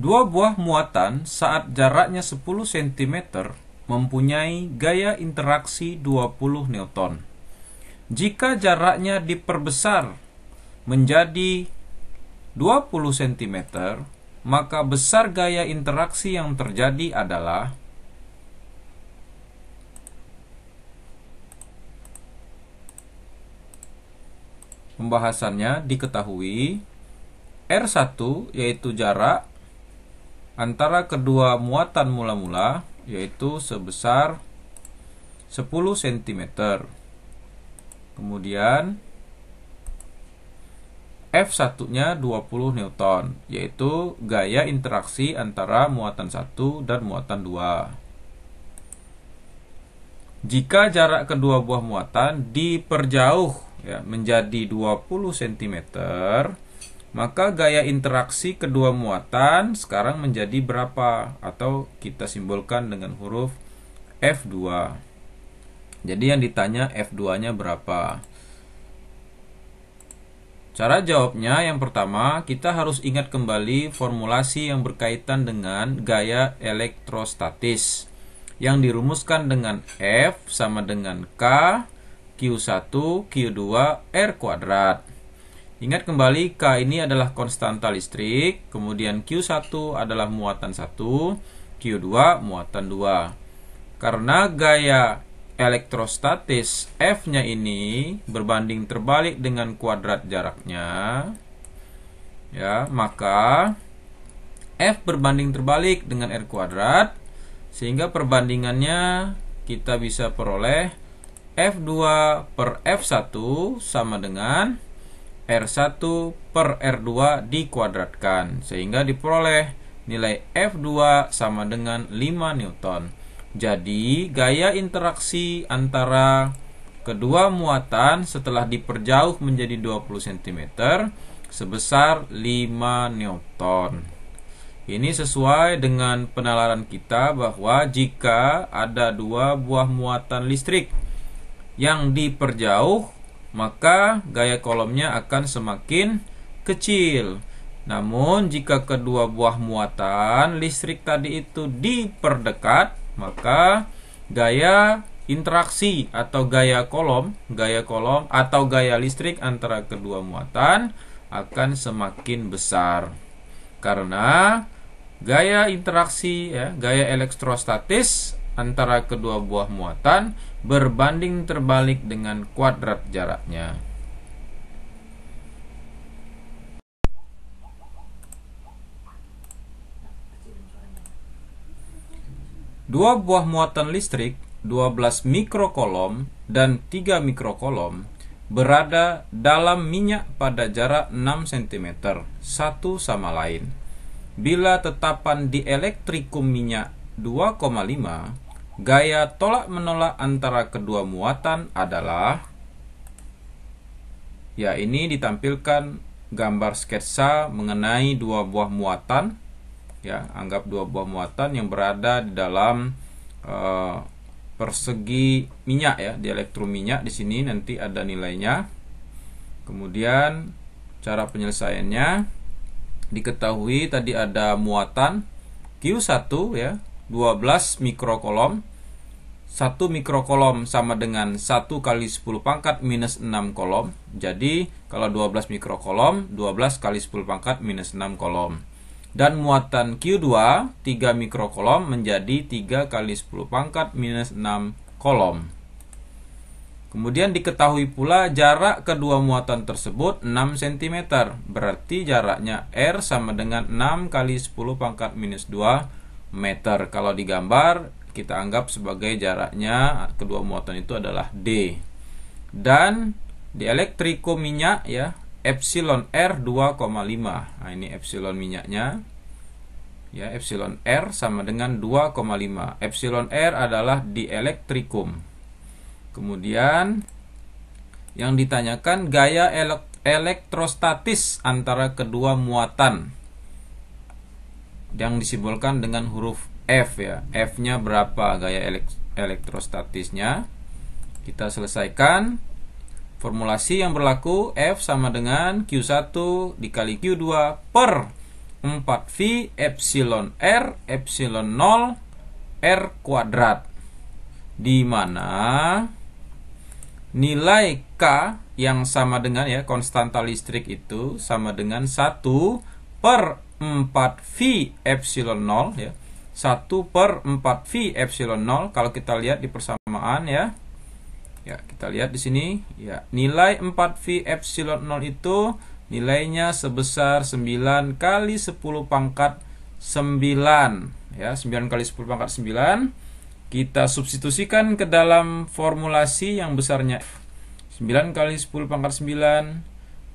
Dua buah muatan saat jaraknya 10 cm mempunyai gaya interaksi 20 Newton. Jika jaraknya diperbesar menjadi 20 cm, maka besar gaya interaksi yang terjadi adalah Pembahasannya diketahui R1 yaitu jarak antara kedua muatan mula-mula yaitu sebesar 10 cm. Kemudian F1-nya 20 Newton, yaitu gaya interaksi antara muatan 1 dan muatan 2. Jika jarak kedua buah muatan diperjauh ya, menjadi 20 cm, maka gaya interaksi kedua muatan sekarang menjadi berapa? Atau kita simbolkan dengan huruf F2. Jadi yang ditanya F2-nya berapa? Cara jawabnya yang pertama, kita harus ingat kembali formulasi yang berkaitan dengan gaya elektrostatis yang dirumuskan dengan F sama dengan K Q1 Q2 R kuadrat. Ingat kembali K ini adalah konstanta listrik, kemudian Q1 adalah muatan 1, Q2 muatan 2. Karena gaya elektrostatis F-nya ini berbanding terbalik dengan kuadrat jaraknya, ya, maka F berbanding terbalik dengan R kuadrat, sehingga perbandingannya kita bisa peroleh F2 per F1 sama dengan R1 per R2 dikuadratkan sehingga diperoleh nilai F2 sama dengan 5 Newton. Jadi gaya interaksi antara kedua muatan setelah diperjauh menjadi 20 cm sebesar 5 Newton. Ini sesuai dengan penalaran kita bahwa jika ada dua buah muatan listrik yang diperjauh maka gaya kolomnya akan semakin kecil. Namun jika kedua buah muatan listrik tadi itu diperdekat, maka gaya interaksi atau gaya kolom, gaya kolom atau gaya listrik antara kedua muatan akan semakin besar. Karena gaya interaksi ya, gaya elektrostatis antara kedua buah muatan berbanding terbalik dengan kuadrat jaraknya. Dua buah muatan listrik 12 mikrokolom dan 3 mikrokolom berada dalam minyak pada jarak 6 cm satu sama lain. Bila tetapan dielektrikum minyak 2,5 gaya tolak menolak antara kedua muatan adalah ya ini ditampilkan gambar sketsa mengenai dua buah muatan ya anggap dua buah muatan yang berada di dalam uh, persegi minyak ya di minyak di sini nanti ada nilainya kemudian cara penyelesaiannya diketahui tadi ada muatan Q1 ya 12 mikrokolom 1 mikrokolom sama dengan 1 kali 10 pangkat minus 6 kolom jadi kalau 12 mikrokolom 12 kali 10 pangkat minus 6 kolom dan muatan Q2 3 mikrokolom menjadi 3 kali 10 pangkat minus 6 kolom Kemudian diketahui pula jarak kedua muatan tersebut 6 cm Berarti jaraknya R sama dengan 6 kali 10 pangkat minus 2 meter. Kalau digambar kita anggap sebagai jaraknya kedua muatan itu adalah D. Dan di elektriko minyak ya, epsilon R 2,5. Nah, ini epsilon minyaknya. Ya, epsilon R sama dengan 2,5. Epsilon R adalah dielektrikum. Kemudian yang ditanyakan gaya elektrostatis antara kedua muatan yang disimbolkan dengan huruf F ya. F-nya berapa gaya elektrostatisnya? Kita selesaikan. Formulasi yang berlaku F sama dengan Q1 dikali Q2 per 4V epsilon R epsilon 0 R kuadrat. Di mana nilai K yang sama dengan ya konstanta listrik itu sama dengan 1 per 4V epsilon 0 ya. 1 per 4V epsilon 0 kalau kita lihat di persamaan ya. Ya, kita lihat di sini ya. Nilai 4V epsilon 0 itu nilainya sebesar 9 kali 10 pangkat 9 ya, 9 kali 10 pangkat 9 kita substitusikan ke dalam formulasi yang besarnya 9 kali 10 pangkat 9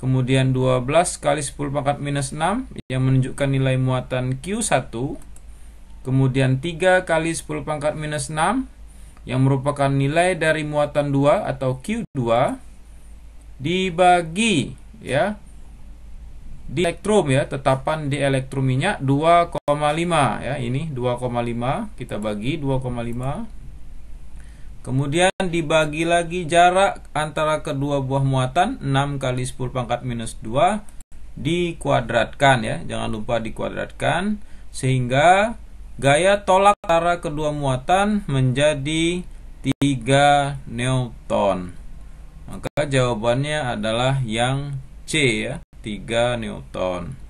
Kemudian 12 kali 10 pangkat minus 6 yang menunjukkan nilai muatan Q1. Kemudian 3 kali 10 pangkat minus 6 yang merupakan nilai dari muatan 2 atau Q2 dibagi ya di elektrum ya tetapan di elektrum minyak 2,5 ya ini 2,5 kita bagi 2,5 Kemudian dibagi lagi jarak antara kedua buah muatan 6 kali 10 pangkat minus 2 dikuadratkan ya. Jangan lupa dikuadratkan sehingga gaya tolak antara kedua muatan menjadi 3 Newton. Maka jawabannya adalah yang C ya, 3 Newton.